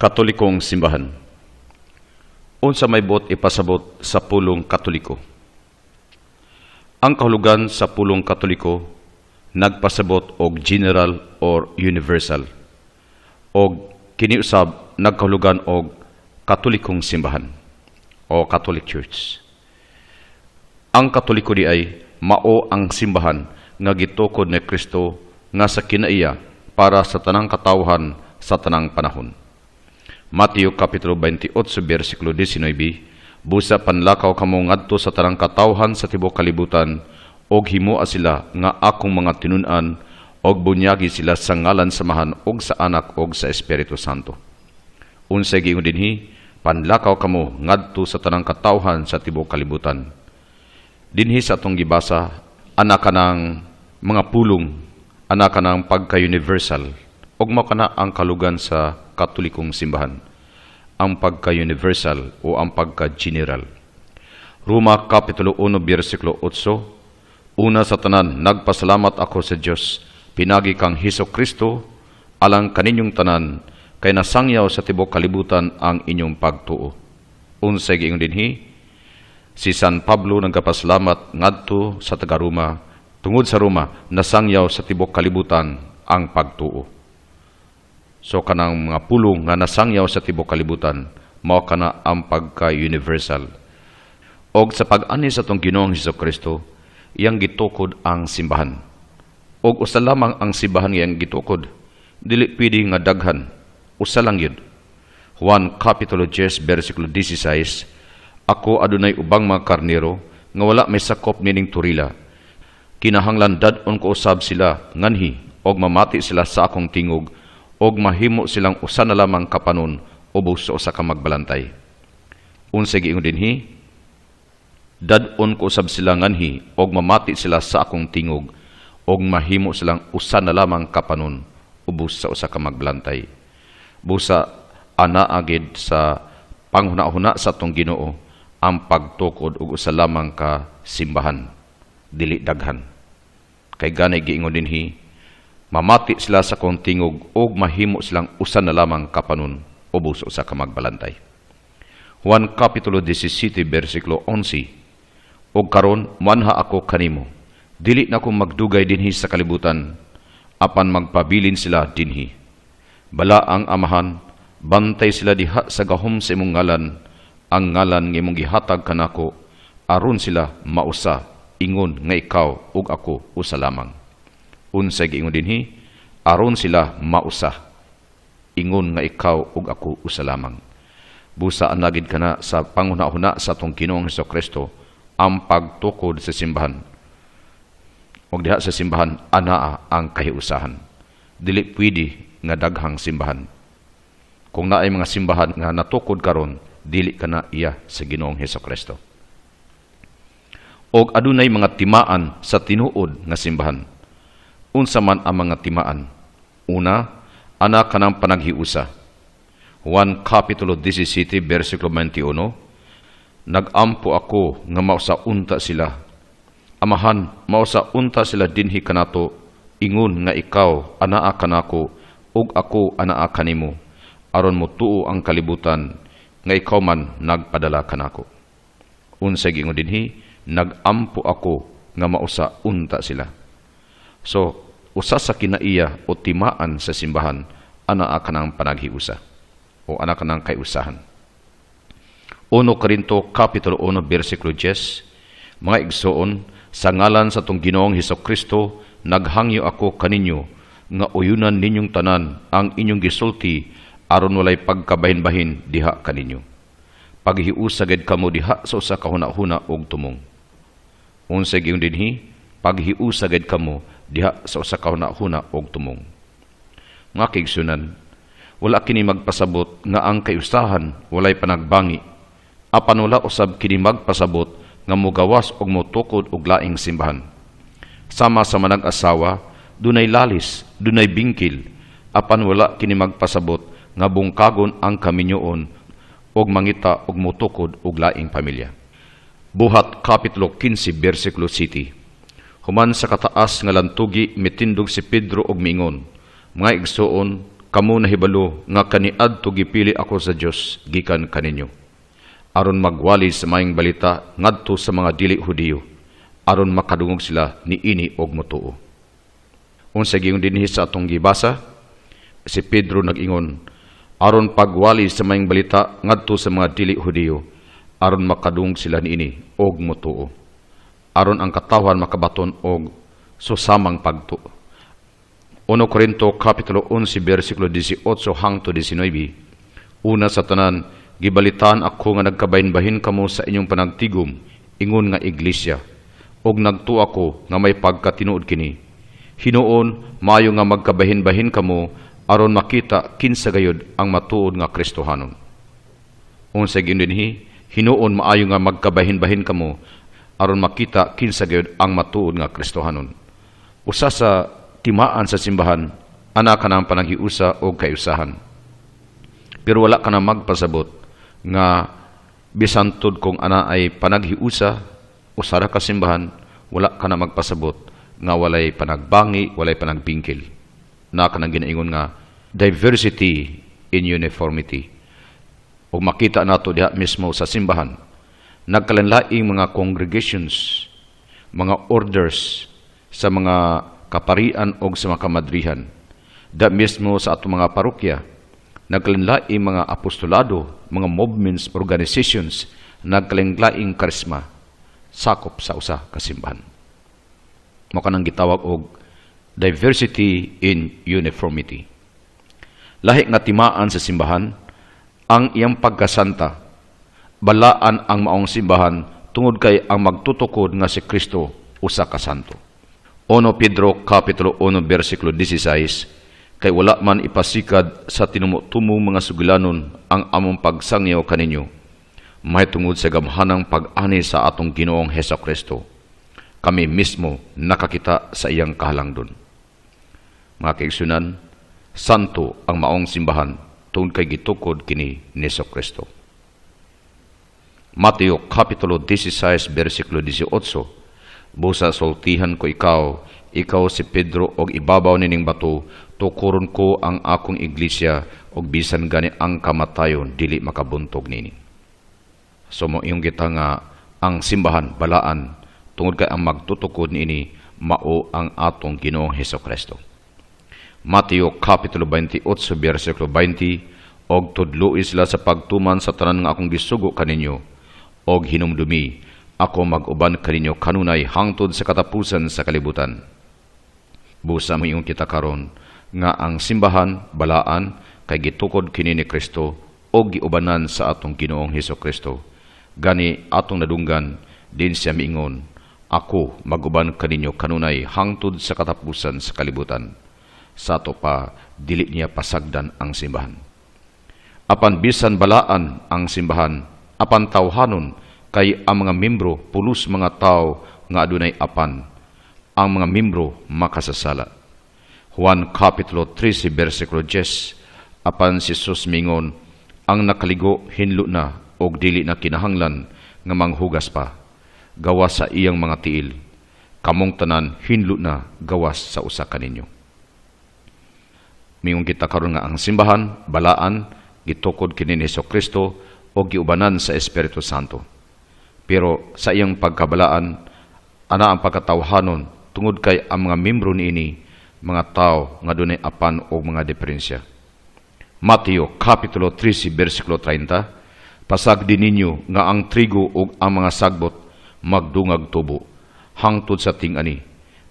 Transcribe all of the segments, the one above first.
Katolikong Simbahan Unsa may bot ipasabot sa pulong katoliko. Ang kahulugan sa pulong katoliko nagpasabot og general or universal og kiniusab nagkahulugan og katolikong simbahan o Catholic Church. Ang katoliko di ay mao ang simbahan nga gitukod ni Kristo nga sa kinaiya para sa tanang katawhan sa tanang panahon. Mateo Kapitulo 28, versikulo 19, Busa panlakaw kamo ngadto sa tanang katawhan sa tibok kalibutan, og himoa sila nga akong mga tinunan, og bunyagi sila sa ngalan samahan og sa anak og sa Espiritu Santo. Unsay giingon dinhi, panlakaw kamo ngadto sa tanang katawhan sa tibok kalibutan. Dinhi sa atong gibasa, anak kanang mga pulong, anak kanang pagka-universal, og mao kana ang kalugan sa Katolikong Simbahan, ang pagka-universal o ang pagka-general. Roma Kapitulo 1, Versikulo 8, Una sa tanan, nagpasalamat ako sa Diyos, pinagi kang Hiso Kristo, alang kaninyong tanan, kay nasangyaw sa tibok kalibutan ang inyong pagtuo. Unsay giyong dinhi, si San Pablo nagkapasalamat ngadto sa taga-Roma, tungod sa Roma, nasangyaw sa tibok kalibutan ang pagtuo. So kanang mga pulong nga nasangyaw sa tibok kalibutan mao kana ang pagka-universal. Og sa pag-ani sa tong Ginoong Hesus Kristo, iyang gitukod ang simbahan. Og usa lamang ang simbahan iyang gitukod, dili pidi nga daghan. Usa lang yun. Juan Kapitulo 10, versikulo 16, Ako adunay ubang mga karnero, nga wala may sakop nining turila. Kinahanglan dadon ko usab sila, nganhi, og mamati sila sa akong tingog, og mahimo silang usa na lamang kapanon ubos sa usa ka magbalantay. Unsa giingon dinhi? Dadon ko sab silangan hi og mamati sila sa akong tingog og mahimo silang usa na lamang kapanon ubos sa usa ka magbalantay. Busa ana agid sa panghunahuna sa tong Ginoo ang pagtukod og usa lamang ka simbahan dili daghan. Kay ganay giingon dinhi mamati sila sa kong o mahimo silang usan na lamang kapanun kapanon ubos sa kamagbalantay. Juan Kapitulo 17, versikulo 11, O karon, manha ako kanimo, dili na kong magdugay dinhi sa kalibutan, apan magpabilin sila dinhi. Bala ang amahan, bantay sila diha sa gahom sa imong ngalan, ang ngalan ng imong gihatag kanako, aron sila mausa, ingon nga ikaw ug ako usa lamang unsay giingon dinhi aron sila mausa ingon nga ikaw ug ako usa lamang busa ang lagid kana sa panguna-una sa tong Ginoong Hesus Kristo ang pagtukod sa simbahan ug diha sa simbahan anaa ang kahiusahan dili pwede nga daghang simbahan kung naay mga simbahan nga natukod karon dili kana iya sa Ginoong Hesus Kristo og adunay mga timaan sa tinuod nga simbahan unsa man ang mga timaan. Una, anak kanang panaghiusa. 1 Kapitulo 17, versikulo 21, Nagampo ako nga mausaunta sila. Amahan, mausaunta sila dinhi kanato, ingon nga ikaw, anaa kanako, ug ako anaa kanimo, aron mo tuo ang kalibutan, nga ikaw man nagpadala kanako. Unsa gingon dinhi, nagampo ako nga mausa unta sila. So, usasa kinaiya o timaan sa simbahan, ana kanang panaghiusa o ana kanang kaiusahan. 1 Korinto Kapitulo 1 Versikulo 10 Mga igsoon, sa ngalan sa tong Ginoong Heso Kristo, naghangyo ako kaninyo nga uyunan ninyong tanan ang inyong gisulti aron walay pagkabahin-bahin diha kaninyo. Paghiusa gid kamo diha sa usa ka huna-huna og tumong. Unsa gyung dinhi, paghiusa gid kamo diha sa usa ka huna og tumong. Nga kaigsunan, wala kini magpasabot nga ang kayusahan walay panagbangi. Apan wala usab kini magpasabot nga mugawas og motukod og laing simbahan. Sama sa manang asawa dunay lalis, dunay bingkil, apan wala kini magpasabot nga bungkagon ang kaminyoon og mangita og motukod og laing pamilya. Buhat Kapitlo 15 bersikulo City human sa kataas nga lantugi mitindog si Pedro og mingon mga igsuon kamo nahibalo nga kaniadto gipili ako sa Dios gikan kaninyo aron magwali sa maing balita ngadto sa mga dili Hudiyo aron makadungog sila ni ini og mutuo unsa giyong dinhi sa atong gibasa si Pedro nagingon aron pagwali sa maing balita ngadto sa mga dili Hudiyo aron makadungog sila ni ini og mutuo aron ang katawhan makabaton og susamang pagto. 1 Korinto kapitulo 11 bersikulo 18 hangto 19. Una sa tanan, gibalitan ako nga nagkabahinbahin kamo sa inyong panagtigom ingon nga iglesia og nagtu ako nga may pagkatinuod kini. Hinuon mayo nga magkabahinbahin kamo aron makita kinsa gayud ang matuod nga Kristohanon. Unsa gyud dinhi, hinuon maayo nga magkabahinbahin kamo aron makita kinsa gyud ang matuod nga Kristohanon. Usa sa timaan sa simbahan ana ka ng panaghiusa o kayusahan. Pero wala ka na magpasabot nga bisantod kung ana ay panaghiusa o sara ka simbahan, wala ka na magpasabot nga walay panagbangi, walay panagbingkil. Na ka nang ginaingon nga diversity in uniformity. Ug makita nato diha mismo sa simbahan nagkalanlaing mga congregations, mga orders sa mga kaparian o sa mga kamadrihan. Da mismo sa ato mga parokya, nagkalanlaing mga apostolado, mga movements, organizations, nagkalanglaing karisma, sakop sa usa kasimbahan. Maka nang gitawag og diversity in uniformity. Lahi nga timaan sa simbahan, ang iyang pagkasanta balaan ang maong simbahan tungod kay ang magtutukod nga si Kristo usa ka santo. 1 Pedro kapitulo 1 bersikulo 16 kay wala man ipasikad sa tinumutumong mga sugilanon ang among pagsangyaw kaninyo may tungod sa gamhanang pag-ani sa atong Ginoong Heso Kristo. Kami mismo nakakita sa iyang kahalangdon. Mga kaigsunan, santo ang maong simbahan tungod kay gitukod kini ni Kristo. Mateo Kapitulo 16, versikulo 18, Busa sultihan ko ikaw, ikaw si Pedro og ibabaw nining bato, tukuron ko ang akong iglesia og bisan gani ang kamatayon dili makabuntog nini. So mo iyong kita nga ang simbahan balaan tungod kay ang magtutukod niini mao ang atong Ginoong Heso Kristo. Mateo Kapitulo 28, versikulo 20, og tudlo isla sa pagtuman sa tanan nga akong gisugo kaninyo, og hinumdumi, ako maguban kaninyo kanunay hangtod sa katapusan sa kalibutan. Busa mo iyong kita karon nga ang simbahan, balaan, kay gitukod kini ni Kristo og giubanan sa atong Ginoong Heso Kristo. Gani atong nadunggan din siya miingon, ako maguban kaninyo kanunay hangtod sa katapusan sa kalibutan. Sa ato pa, dili niya pasagdan ang simbahan. Apan bisan balaan ang simbahan, apan tawhanon kay ang mga membro pulos mga tao nga adunay apan ang mga membro makasasala Juan Kapitulo 13 bersikulo 10 apan si Jesus mingon ang nakaligo hinlo na og dili na kinahanglan nga manghugas pa gawa sa iyang mga tiil kamong tanan hinlo na gawas sa usa kaninyo mingon kita karon nga ang simbahan balaan gitukod kini ni Kristo o giubanan sa Espiritu Santo. Pero sa iyang pagkabalaan, ana ang pagkatawhanon tungod kay ang mga membro ini, mga tao nga dunay apan og mga diferensya. Mateo Kapitulo 13, versikulo 30, Pasag din ninyo nga ang trigo o ang mga sagbot magdungag tubo, hangtod sa tingani.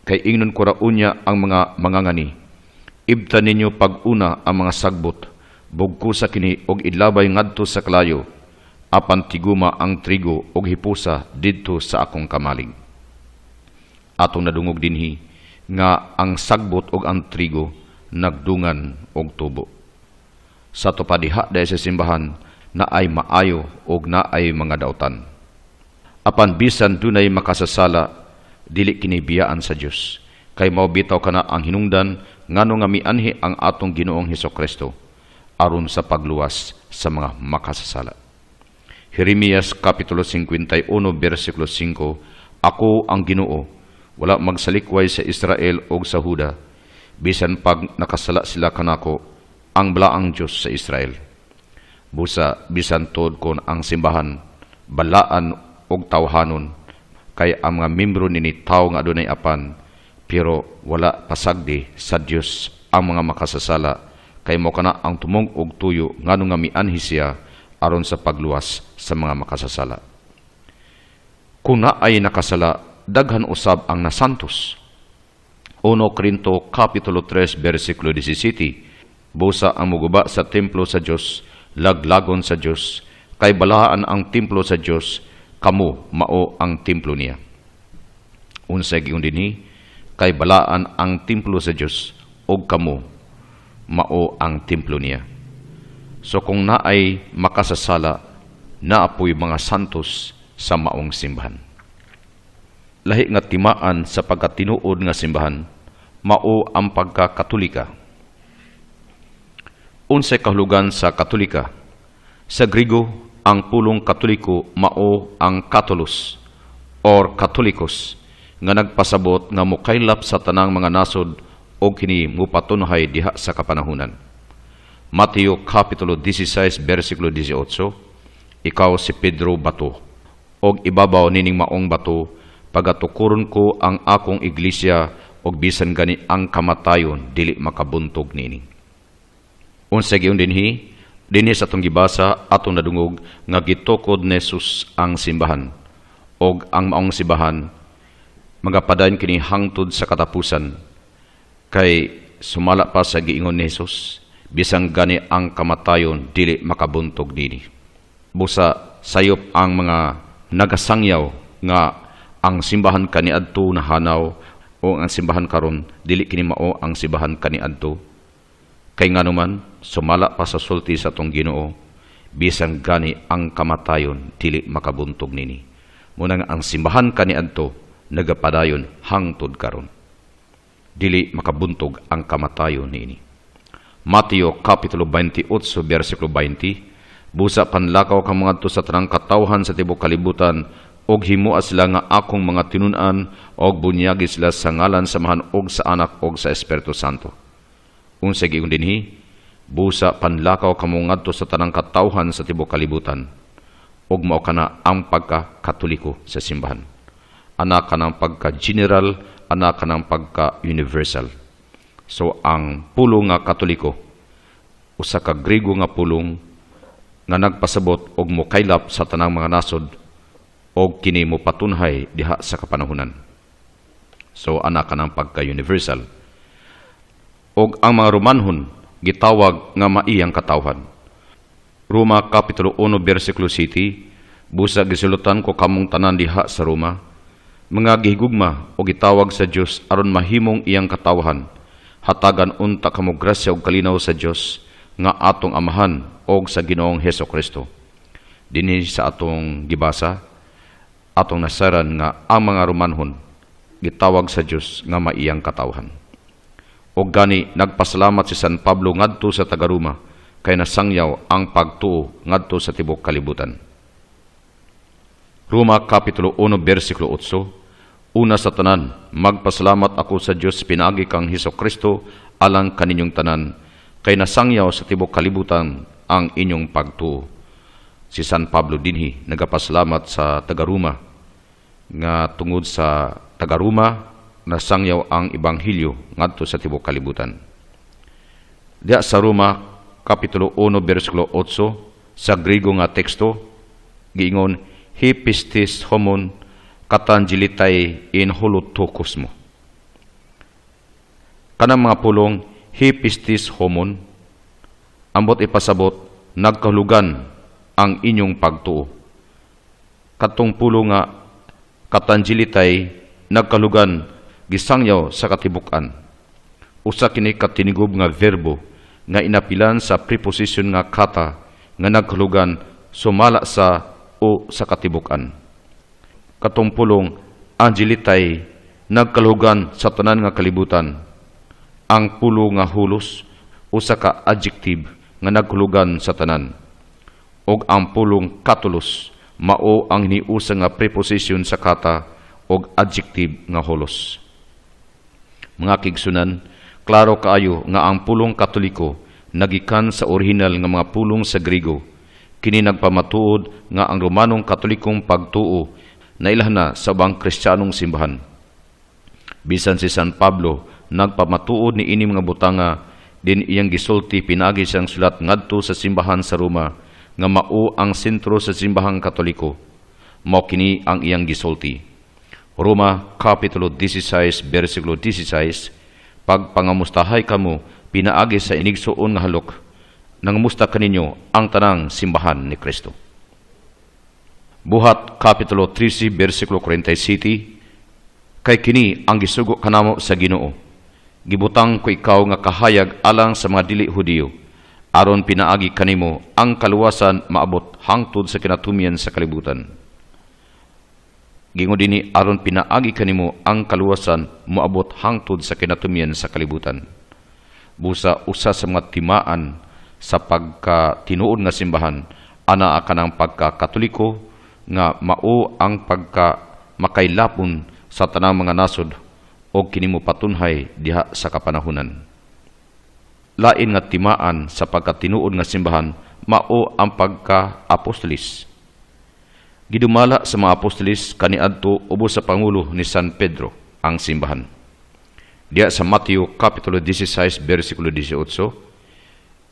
Kay ingnon ko raunya ang mga mangangani. Ibta ninyo pag-una ang mga sagbot, bugko sa kini og idlabay ngadto sa kalayo apan tiguma ang trigo og hipusa didto sa akong kamaling. atong nadungog dinhi nga ang sagbot og ang trigo nagdungan og tubo sa tupadiha dahil sa simbahan na ay maayo og na ay mga dautan apan bisan dunay makasasala dili kini biyaan sa Dios kay mao bitaw kana ang hinungdan ngano nga mianhi ang atong Ginoong Heso Kristo aron sa pagluwas sa mga makasasala. Jeremias Kapitulo 51, versikulo 5, Ako ang ginoo, wala magsalikway sa Israel o sa Huda, bisan pag nakasala sila kanako, ang balaang Diyos sa Israel. Busa, bisan tod kon ang simbahan, balaan og tawhanon, kay ang mga membro nini tao nga adunay apan, pero wala pasagdi sa Dios ang mga makasasala kay mo kana ang tumong og tuyo nganong nga mianhi siya aron sa pagluwas sa mga makasasala. Kung na ay nakasala, daghan usab ang nasantos. 1 Korinto Kapitulo 3 Versikulo 17 Busa ang muguba sa templo sa Dios, laglagon sa Dios, kay balaan ang templo sa Dios, kamo mao ang templo niya. unsa gyud dinhi kay balaan ang templo sa Dios og kamo mao ang templo niya. So kung naay makasasala, naapoy mga santos sa maong simbahan. Lahi nga timaan sa pagkatinuod nga simbahan, mao ang pagkakatolika. Unsay kahulugan sa katolika? Sa Grigo, ang pulong katoliko mao ang katolos or katolikos nga nagpasabot nga mukaylap sa tanang mga nasod o kini mupatunahay diha sa kapanahunan. Mateo Kapitulo 16, versikulo 18, Ikaw si Pedro Bato, og ibabaw nining maong bato, pagatukuron ko ang akong iglesia, og bisan gani ang kamatayon, dili makabuntog nini. Unsay giyon dinhi, dinhi sa atong gibasa atong nadungog nga gitukod ni Jesus ang simbahan og ang maong simbahan magapadayon kini hangtod sa katapusan Kay sumala pa sa giingon ni Jesus, bisang gani ang kamatayon dili makabuntog dini. Busa sayop ang mga nagasangyaw nga ang simbahan kaniadto nahanaw o ang simbahan karon dili kini mao ang simbahan kaniadto. Kay nganuman sumala pa sa sulti sa tong Ginoo bisang gani ang kamatayon dili makabuntog nini. Muna nga ang simbahan kaniadto nagapadayon hangtod karon dili makabuntog ang kamatayon niini. Mateo kapitulo 28 bersikulo 20 Busa panlakaw ka mga sa tanang katawhan sa tibok kalibutan og himua sila nga akong mga tinunan og bunyagi sila sa ngalan samahan og sa anak og sa Espiritu Santo. Unsay giingon dinhi busa panlakaw kamo ngadto sa tanang katawhan sa tibok kalibutan og mao kana ang pagka pagkakatoliko sa simbahan. Ana kana pagka general anak ng pagka-universal. So ang pulong nga katoliko, usa ka Grego nga pulong nga nagpasabot og mukaylap sa tanang mga nasod og kini mo patunhay diha sa kapanahunan. So anak ka ng pagka-universal. Og ang mga Romanhon gitawag nga maiyang katawhan. Roma Kapitulo 1 versikulo City, busa gisulutan ko kamong tanan diha sa Roma mga gihigugma o gitawag sa Dios aron mahimong iyang katawahan hatagan unta kamo grasya ug kalinaw sa Dios nga atong amahan og sa Ginoong Heso Kristo dinhi sa atong gibasa atong nasaran nga ang mga Romanhon gitawag sa Dios nga maiyang katawahan o gani nagpasalamat si San Pablo ngadto sa taga Roma kay nasangyaw ang pagtuo ngadto sa tibok kalibutan Roma Kapitulo 1, versikulo 8, Una sa tanan, magpasalamat ako sa Diyos pinagi kang Heso Kristo alang kaninyong tanan, kay nasangyaw sa tibok kalibutan ang inyong pagtuo. Si San Pablo dinhi nagapasalamat sa taga-Roma nga tungod sa taga tagaruma nasangyaw ang ebanghelyo ngadto sa tibok kalibutan. Diya sa Roma Kapitulo 1, versikulo 8, sa Grigo nga teksto, giingon, hi pistis homun katanjilitay in hulutu kusmo. Kanang mga pulong hi pistis homun ambot ipasabot nagkahulugan ang inyong pagtuo. Katong pulo nga katanjilitay nagkalugan gisangyaw sa katibukan. Usa kini katinigub nga verbo nga inapilan sa preposition nga kata nga nagkalugan sumala sa o sa katibukan. Katumpulong, ang jilitay nagkalugan sa tanan nga kalibutan. Ang pulo nga hulos o sa ka adjective nga nagkulugan sa tanan. Og ang pulong katulos mao ang niusa nga preposition sa kata og adjective nga hulos. Mga kigsunan, klaro kaayo nga ang pulong katoliko nagikan sa orihinal nga mga pulong sa Grigo kini nagpamatuod nga ang Romanong Katolikong pagtuo nailhan na sa bang Kristiyanong simbahan. Bisan si San Pablo nagpamatuod ni ini nga butanga din iyang gisulti pinagi siyang sulat ngadto sa simbahan sa Roma nga mao ang sentro sa simbahang Katoliko. Mao kini ang iyang gisulti. Roma Kapitulo 16 bersikulo 16 Pagpangamustahay kamo pinaagi sa inigsuon nga halok nangamusta kaninyo ang tanang simbahan ni Kristo. Buhat Kapitulo 13, versikulo 47, Kay kini ang gisugo kanamo sa ginoo. Gibutang ko ikaw nga kahayag alang sa mga dili hudiyo, aron pinaagi kanimo ang kaluwasan maabot hangtod sa kinatumian sa kalibutan. Gingon dini aron pinaagi kanimo ang kaluwasan maabot hangtod sa kinatumian sa kalibutan. Busa usa sa mga timaan sa pagkatinuod nga simbahan ana kanang pagkakatoliko nga mao ang pagka makailapon sa tanang mga nasod o kinimo patunhay diha sa kapanahunan. Lain nga timaan sa pagkatinuod nga simbahan mao ang pagka-apostolis. Gidumala sa mga apostolis kaniadto ubos sa pangulo ni San Pedro ang simbahan. diha sa Mateo Kapitulo 16, bersikulo 18,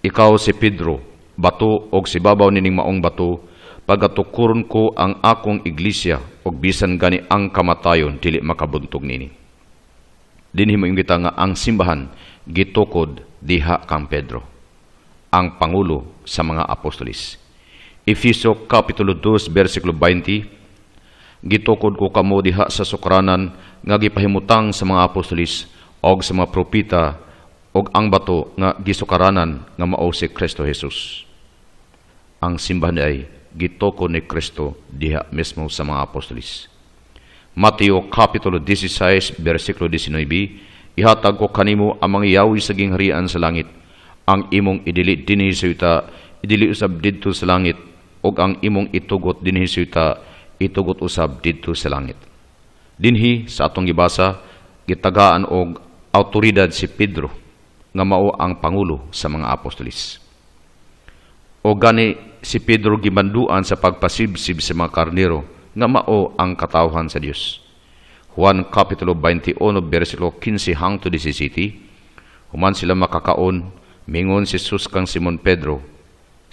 ikaw si Pedro, bato og sibabaw nining maong bato, pagatukuron ko ang akong iglesia og bisan gani ang kamatayon dili makabuntog nini. Dinhi kita nga ang simbahan gitukod diha kang Pedro, ang pangulo sa mga apostolis. Efeso kapitulo 2 bersikulo 20 Gitukod ko kamo diha sa sukranan nga gipahimutang sa mga apostolis og sa mga propita og ang bato nga gisukaranan nga mao si Kristo Jesus. Ang simbahan ay gitoko ni Kristo diha mismo sa mga apostolis. Mateo Kapitulo 16, versikulo 19, Ihatag ko kanimo ang mga yawi sa gingharian sa langit, ang imong idili dinhi sa yuta, idili usab didto sa langit, og ang imong itugot dinhi sa yuta, itugot usab didto sa langit. Dinhi sa atong gibasa, gitagaan og autoridad si Pedro nga mao ang pangulo sa mga apostolis. O gani si Pedro gimanduan sa pagpasibsib sa mga karnero nga mao ang katawhan sa Dios. Juan Kapitulo 21, versikulo 15 hangto 17, Human sila makakaon, mingon si Jesus kang Simon Pedro,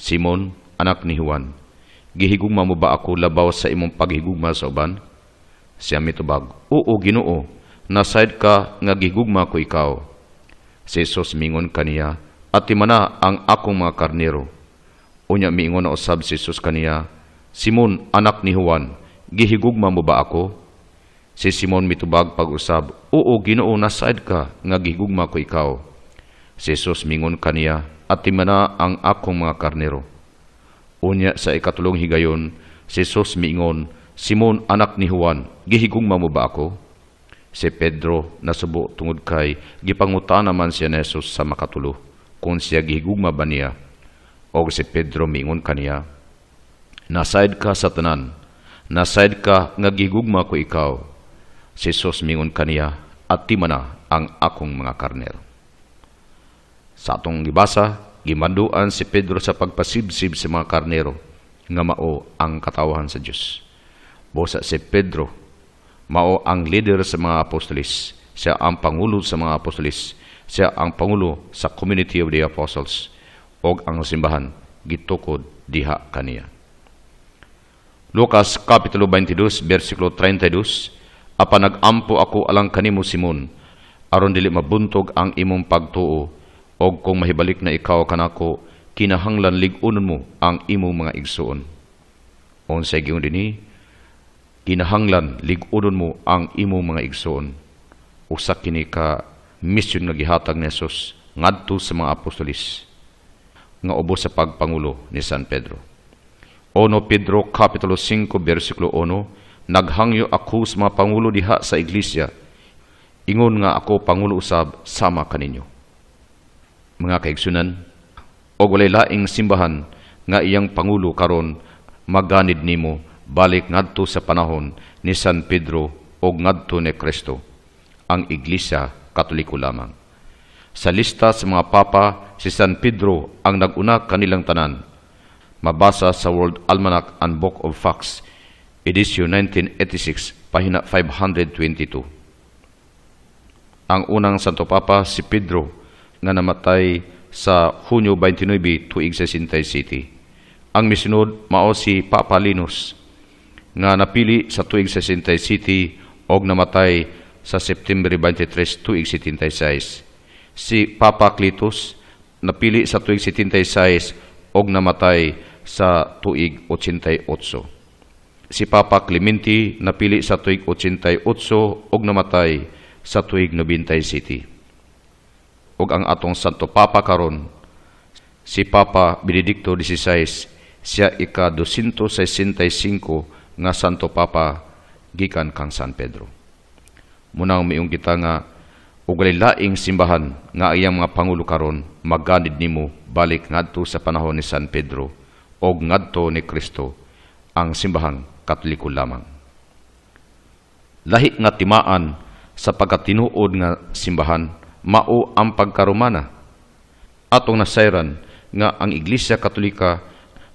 Simon, anak ni Juan, gihigugma mo ba ako labaw sa imong paghigugma sa uban? Siya mitubag, Oo, ginoo, nasaid ka nga gihigugma ko ikaw, Si Jesus mingon kaniya, at imana ang akong mga karnero. Unya mingon na usab si Jesus kaniya, Simon, anak ni Juan, gihigugma mo ba ako? Si Simon mitubag pag-usab, Oo, ginoo, nasaid ka, nga gihigugma ko ikaw. Si Jesus mingon kaniya, at timana ang akong mga karnero. Unya sa ikatulong higayon, si Jesus mingon, Simon, anak ni Juan, gihigugma mo ba ako? si Pedro nasubo tungod kay gipangutan naman si ni Jesus sa makatulo kung siya gihigugma ba niya o si Pedro mingon kaniya nasaid ka sa tanan nasaid ka nga gihigugma ko ikaw si Jesus mingon kaniya at ti ang akong mga karnel sa atong gibasa gimanduan si Pedro sa pagpasibsib sa mga karnero nga mao ang katawahan sa Dios busa si Pedro mao ang leader sa mga apostolis. Siya ang pangulo sa mga apostolis. Siya ang pangulo sa community of the apostles o ang simbahan gitukod diha kaniya. Lucas Kapitulo 22, versikulo 32, Apa nagampo ako alang kanimo Simon, aron dili mabuntog ang imong pagtuo, o kung mahibalik na ikaw kanako, kinahanglan ligunon mo ang imong mga igsuon. Unsay giyon dinhi, inahanglan ligudon mo ang imo mga igsoon usa kini ka misyon nga gihatag ni Jesus ngadto sa mga apostolis nga ubos sa pagpangulo ni San Pedro. Ono Pedro kapitulo 5 bersikulo 1 naghangyo ako sa mga pangulo diha sa iglesia ingon nga ako pangulo usab sama kaninyo. Mga kaigsunan, og walay laing simbahan nga iyang pangulo karon maganid nimo balik ngadto sa panahon ni San Pedro o ngadto ni Kristo, ang Iglesia Katoliko lamang. Sa lista sa mga papa, si San Pedro ang naguna kanilang tanan. Mabasa sa World Almanac and Book of Facts, edisyon 1986, pahina 522. Ang unang Santo Papa si Pedro nga namatay sa Hunyo 29 tuig sa Sintay City. Ang misunod mao si Papa Linus na napili sa tuig 60 City o namatay sa September 23, tuig 76. Si Papa Clitus, napili sa tuig 76 o namatay sa tuig 88. Si Papa Clementi, napili sa tuig 88 o namatay sa tuig 90 City. Ug ang atong Santo Papa karon si Papa Benedicto XVI siya ika 265 nga Santo Papa gikan kang San Pedro. Munang miyong kita nga ugali laing simbahan nga iyang mga pangulo karon maganid nimo balik ngadto sa panahon ni San Pedro og ngadto ni Kristo ang simbahan Katoliko lamang. Lahi nga timaan sa pagkatinuod nga simbahan mao ang pagkarumana. Atong nasayran nga ang Iglesia Katolika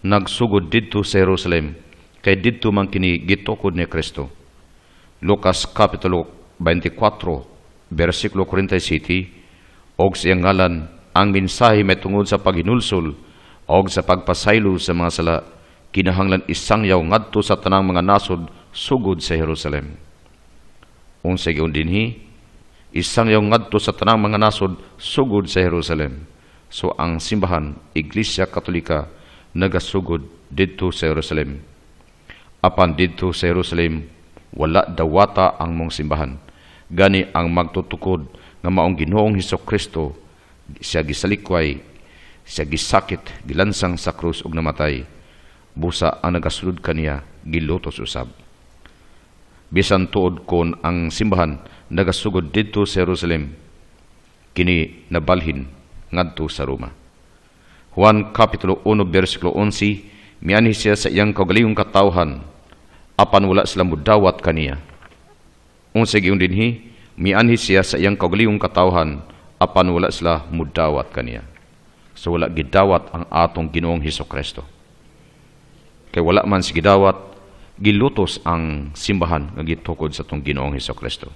nagsugod didto sa Jerusalem Kay didto man kini gitukod ni Kristo. Lucas Kapitulo 24, versikulo 47, og siyang ngalan, ang mensahe may tungod sa paghinulsol og sa pagpasaylo sa mga sala, kinahanglan isang yaw ngadto sa tanang mga nasod sugod sa Jerusalem. Unsa gyud dinhi, isang yaw ngadto sa tanang mga nasod sugod sa Jerusalem. So ang simbahan, Iglesia Katolika, nagasugod didto sa Jerusalem apan didto sa Jerusalem wala dawata ang mong simbahan gani ang magtutukod nga maong Ginoong Hesus Kristo siya gisalikway siya gisakit gilansang sa krus ug namatay busa ang nagasulod kaniya gilutos usab bisan tuod kon ang simbahan nagasugod didto sa Jerusalem kini nabalhin ngadto sa Roma Juan Kapitulo 1, versikulo 11, Mianhi siya sa iyang kagalayong katawhan, apan wala sila mudawat kaniya. Unsig yung dinhi, mianhi siya sa iyang kagalayong katawhan, apan wala sila mudawat kaniya. So wala gidawat ang atong ginoong Heso Kristo. Kay wala man si gidawat, gilutos ang simbahan nga gitukod sa tong Ginoong Heso Kristo.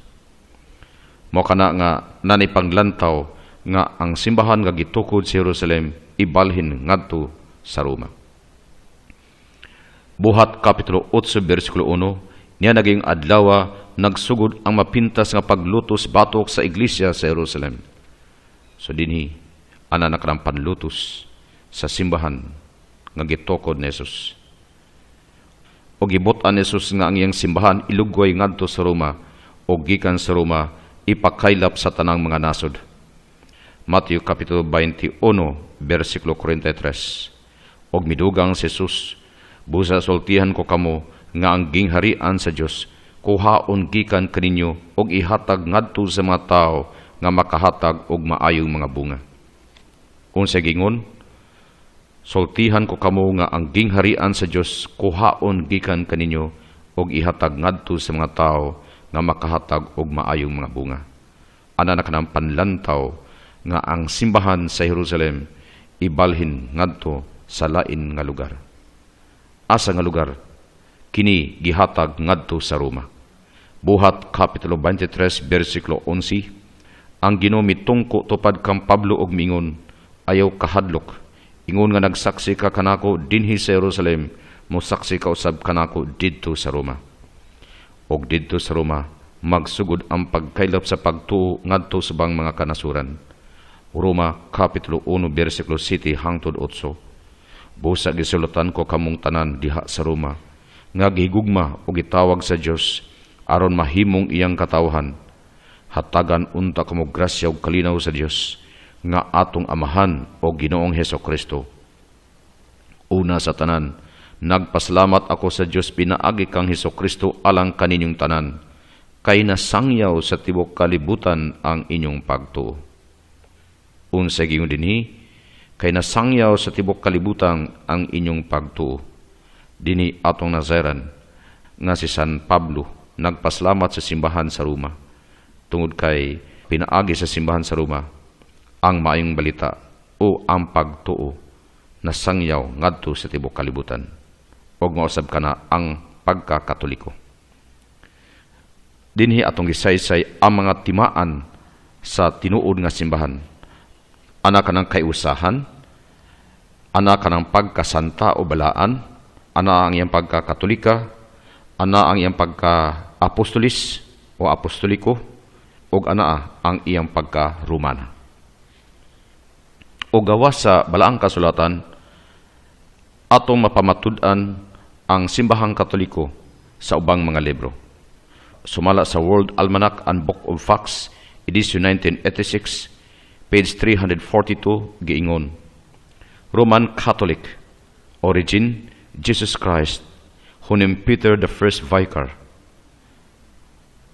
Mao kana nga nanay panglantaw nga ang simbahan nga gitukod sa Jerusalem ibalhin ngadto sa Roma buhat kapitulo 8 bersikulo 1, niya naging adlaw nagsugod ang mapintas nga paglutos batok sa iglesia sa Jerusalem. So dinhi ana nakarang panlutos sa simbahan nga gitukod ni Jesus. O gibutan an Jesus nga ang iyang simbahan ilugway ngadto sa Roma o gikan sa Roma ipakaylap sa tanang mga nasod. Matthew kapitulo 21 bersikulo 43. Og midugang si Jesus Busa sultihan ko kamo nga ang gingharian sa Dios kuhaon gikan kaninyo og ihatag ngadto sa mga tao nga makahatag og maayong mga bunga. Unsa gingon? Sultihan ko kamo nga ang gingharian sa Dios kuhaon gikan kaninyo og ihatag ngadto sa mga tao nga makahatag og maayong mga bunga. Ana na kanang panlantaw nga ang simbahan sa Jerusalem ibalhin ngadto sa lain nga lugar asa nga lugar kini gihatag ngadto sa Roma. Buhat Kapitulo 23 bersikulo 11 Ang ginomit tungko topad kang Pablo og mingon ayaw kahadlok ingon nga nagsaksi ka kanako dinhi sa Jerusalem mosaksi ka usab kanako didto sa Roma. Og didto sa Roma magsugod ang pagkaylap sa pagtuo ngadto sa bang mga kanasuran. Roma Kapitulo 1 bersikulo 7 hangtod 8 Busa gisulatan ko kamong tanan diha sa Roma, nga gihigugma og gitawag sa Dios aron mahimong iyang katawhan. Hatagan unta kamog grasya og kalinaw sa Dios nga atong amahan o Ginoong Heso Kristo. Una sa tanan, nagpasalamat ako sa Dios pinaagi kang Heso Kristo alang kaninyong tanan kay nasangyaw sa tibok kalibutan ang inyong pagtuo. Unsa gyud dinhi kay nasangyaw sa tibok kalibutan ang inyong pagtuo. Dini atong nazeran nga si San Pablo nagpaslamat sa simbahan sa Roma tungod kay pinaagi sa simbahan sa Roma ang maayong balita o ang pagtuo na sangyaw ngadto sa tibok kalibutan. Og mausab kana ang pagkakatoliko. Dinhi atong gisaysay ang mga timaan sa tinuod nga simbahan anak ka ng kaiusahan, ana ka ng pagkasanta o balaan, ana ang iyang pagkakatolika, ana ang iyang pagka-apostolis o apostoliko, o ana ang iyang pagka-rumana. O gawa sa balaang kasulatan, atong mapamatudan ang simbahang katoliko sa ubang mga libro. Sumala sa World Almanac and Book of Facts, edition 1986, page 342, giingon. Roman Catholic, origin, Jesus Christ, hunim Peter the first vicar.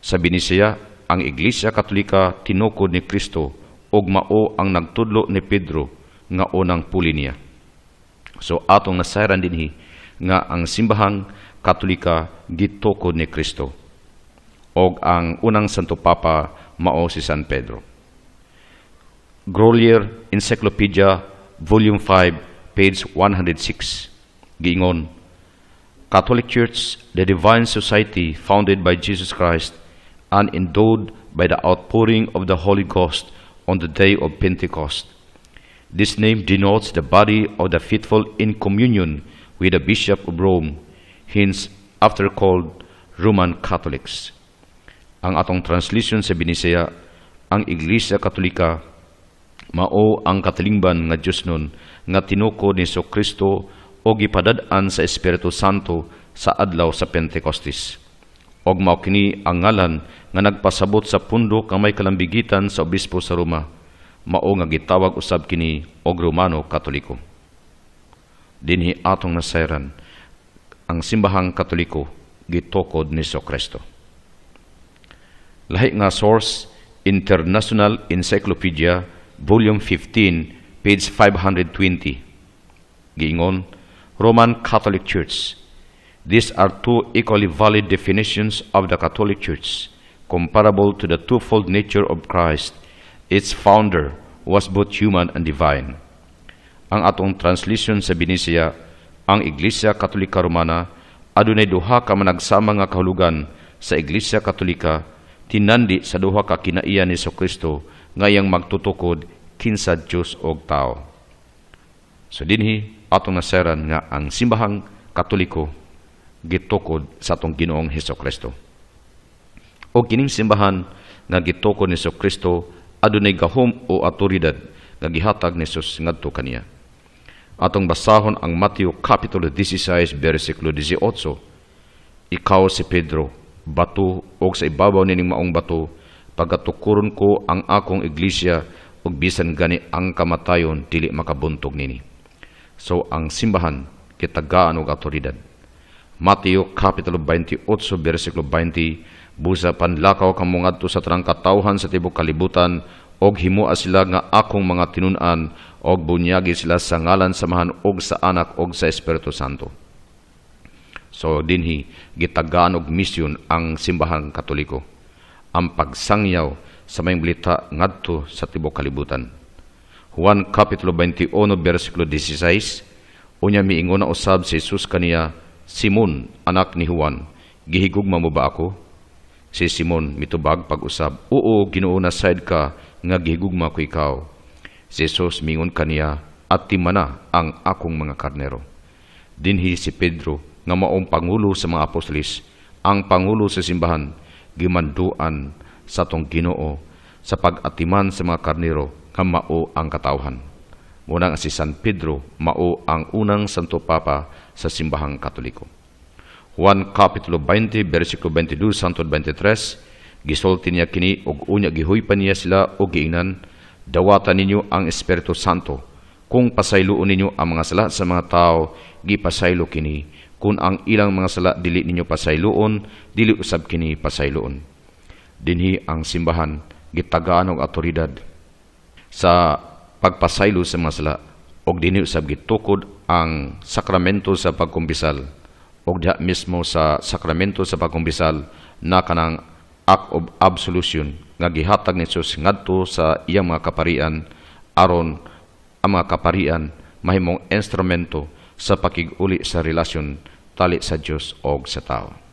Sabi ni siya, ang Iglesia Katolika tinukod ni Kristo og mao ang nagtudlo ni Pedro nga unang puli niya. So atong nasayran dinhi nga ang simbahang Katolika gitukod ni Kristo og ang unang Santo Papa mao si San Pedro. Grolier Encyclopedia, Volume 5, page 106. Giingon, Catholic Church, the divine society founded by Jesus Christ and endowed by the outpouring of the Holy Ghost on the day of Pentecost. This name denotes the body of the faithful in communion with the Bishop of Rome, hence after called Roman Catholics. Ang atong translation sa Binisaya, ang Iglesia Katolika Mao ang katilingban nga Dios nun nga tinuko ni So Kristo o gipadadaan sa Espiritu Santo sa adlaw sa Pentecostis. Og mao kini ang ngalan nga nagpasabot sa pundo may kalambigitan sa obispo sa Roma. Mao nga gitawag usab kini og Romano Katoliko. Dinhi atong nasayran ang simbahang Katoliko gitukod ni So Kristo. Lahi nga source International Encyclopedia volume 15, page 520. Giingon, Roman Catholic Church. These are two equally valid definitions of the Catholic Church, comparable to the twofold nature of Christ. Its founder was both human and divine. Ang atong translation sa Binisya, ang Iglesia Katolika Romana, adunay duha ka managsama nga kahulugan sa Iglesia Katolika, tinandi sa duha ka kinaiya ni Kristo ngayang magtutukod kinsa Dios og tao. So dinhi atong naseran nga ang simbahang Katoliko gitukod sa atong Ginoong Heso Kristo. O kining simbahan nga gitukod ni Heso Kristo adunay gahom o autoridad nga gihatag ni Jesus ngadto kaniya. Atong basahon ang Mateo Kapitulo 16 bersikulo 18. Ikaw si Pedro, bato og sa ibabaw nining maong bato pagatukuron ko ang akong iglesia ug bisan gani ang kamatayon dili makabuntog nini. So ang simbahan kitagaan og awtoridad. Mateo Kapitulo 28 bersikulo 20 busa panlakaw kang mungadto sa tanang katawhan sa tibok kalibutan og himoa sila nga akong mga tinunan og bunyagi sila sa ngalan sa mahan og sa anak og sa Espiritu Santo. So dinhi gitagaan og misyon ang simbahan Katoliko ang pagsangyaw sa may balita ngadto sa tibok kalibutan. Juan Kapitulo 21, versikulo 16, Unya miingon na usab si Jesus kaniya, Simon, anak ni Juan, gihigugma mo ba ako? Si Simon mitubag pag-usab, Oo, ginuuna side ka, nga gihigugma ko ikaw. Si Jesus mingon kaniya, at timana ang akong mga karnero. Dinhi si Pedro, nga maong pangulo sa mga apostolis, ang pangulo sa simbahan, gimanduan sa tong Ginoo sa pag-atiman sa mga karniro nga mao ang katawhan. Muna nga si San Pedro mao ang unang Santo Papa sa simbahang Katoliko. Juan Kapitulo 20, versikulo 22, Santo 23, gisulti niya kini og unya gihuypan niya sila og giingnan, dawatan ninyo ang Espiritu Santo kung pasayloon ninyo ang mga sala sa mga tao, gipasaylo kini kun ang ilang mga sala dili ninyo pasayloon dili usab kini pasayloon dinhi ang simbahan gitagaan og awtoridad sa pagpasaylo sa mga sala og dinhi usab gitukod ang sakramento sa pagkumbisal og diha mismo sa sakramento sa pagkumbisal na kanang act of absolution nga gihatag ni Jesus ngadto sa iyang mga kaparian aron ang mga kaparian mahimong instrumento sa pakiguli sa relasyon tali sa Diyos o sa tao.